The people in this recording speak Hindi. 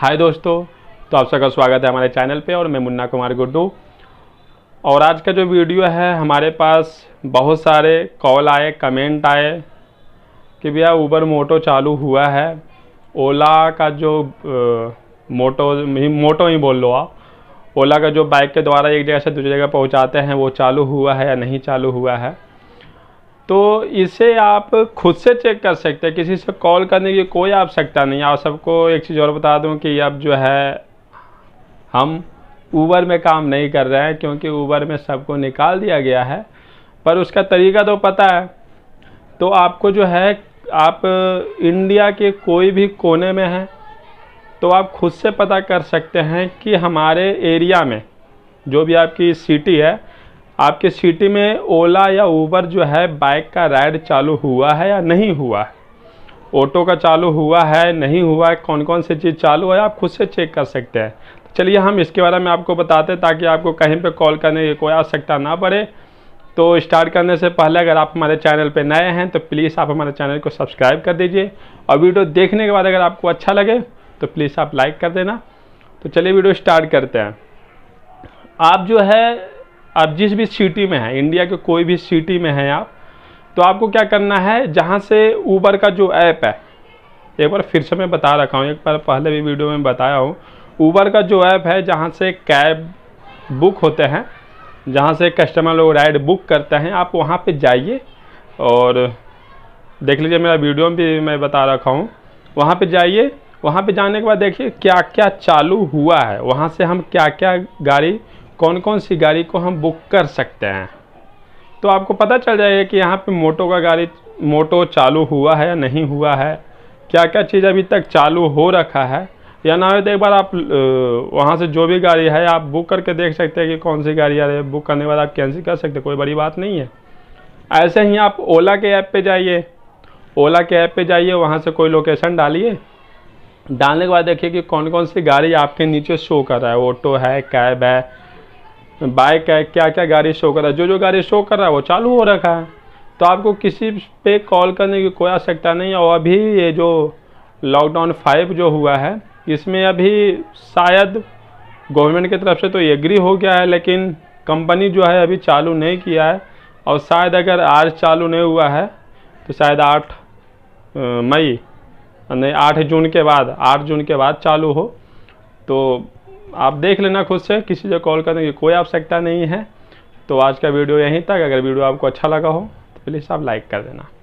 हाय दोस्तों तो आप सबका स्वागत है हमारे चैनल पे और मैं मुन्ना कुमार गुड्डू और आज का जो वीडियो है हमारे पास बहुत सारे कॉल आए कमेंट आए कि भैया ऊबर मोटो चालू हुआ है ओला का जो आ, मोटो मोटो ही बोल लो आप ओला का जो बाइक के द्वारा एक जगह से दूसरी जगह पहुंचाते हैं वो चालू हुआ है या नहीं चालू हुआ है तो इसे आप खुद से चेक कर सकते हैं किसी से कॉल करने की कोई आवश्यकता नहीं आप सबको एक चीज़ और बता दूं कि अब जो है हम ऊबर में काम नहीं कर रहे हैं क्योंकि ऊबर में सबको निकाल दिया गया है पर उसका तरीका तो पता है तो आपको जो है आप इंडिया के कोई भी कोने में हैं तो आप खुद से पता कर सकते हैं कि हमारे एरिया में जो भी आपकी सिटी है आपके सिटी में ओला या ऊबर जो है बाइक का राइड चालू हुआ है या नहीं हुआ है ऑटो का चालू हुआ है नहीं हुआ है कौन कौन से चीज़ चालू है आप खुद से चेक कर सकते हैं तो चलिए हम इसके बारे में आपको बताते हैं ताकि आपको कहीं पे कॉल करने की कोई आवश्यकता ना पड़े तो स्टार्ट करने से पहले अगर आप हमारे चैनल पर नए हैं तो प्लीज़ आप हमारे चैनल को सब्सक्राइब कर दीजिए और वीडियो देखने के बाद अगर आपको अच्छा लगे तो प्लीज़ आप लाइक कर देना तो चलिए वीडियो स्टार्ट करते हैं आप जो है आप जिस भी सिटी में हैं इंडिया के कोई भी सिटी में हैं आप तो आपको क्या करना है जहाँ से ऊबर का जो ऐप है एक बार फिर से मैं बता रखा हूँ एक बार पहले भी वीडियो में बताया हूँ ऊबर का जो ऐप है जहाँ से कैब बुक होते हैं जहाँ से कस्टमर लोग राइड बुक करते हैं आप वहाँ पे जाइए और देख लीजिए मेरा वीडियो भी मैं बता रखा हूँ वहाँ पे जाइए वहाँ पे जाने के बाद देखिए क्या क्या चालू हुआ है वहाँ से हम क्या क्या गाड़ी कौन कौन सी गाड़ी को हम बुक कर सकते हैं तो आपको पता चल जाएगा कि यहाँ पे मोटो का गाड़ी मोटो चालू हुआ है या नहीं हुआ है क्या क्या चीज़ अभी तक चालू हो रखा है या ना हो तो एक बार आप वहाँ से जो भी गाड़ी है आप बुक करके देख सकते हैं कि कौन सी गाड़ी आ रही है बुक करने के बाद आप कैंसिल कर सकते कोई बड़ी बात नहीं है ऐसे ही आप ओला के ऐप पर जाइए ओला के ऐप पर जाइए वहाँ से कोई लोकेशन डालिए डालने के बाद देखिए कि कौन कौन सी गाड़ी आपके नीचे शो कर रहा है ऑटो है कैब है बाइक है क्या क्या गाड़ी शो कर रहा है जो जो गाड़ी शो कर रहा है वो चालू हो रखा है तो आपको किसी पे कॉल करने की कोई आवश्यकता नहीं है और अभी ये जो लॉकडाउन फाइव जो हुआ है इसमें अभी शायद गवर्नमेंट की तरफ से तो एग्री हो गया है लेकिन कंपनी जो है अभी चालू नहीं किया है और शायद अगर आज चालू नहीं हुआ है तो शायद आठ मई नहीं आठ जून के बाद आठ जून के बाद चालू हो तो आप देख लेना खुद से किसी से कॉल करने की कोई आवश्यकता नहीं है तो आज का वीडियो यहीं तक अगर वीडियो आपको अच्छा लगा हो तो प्लीज़ आप लाइक कर देना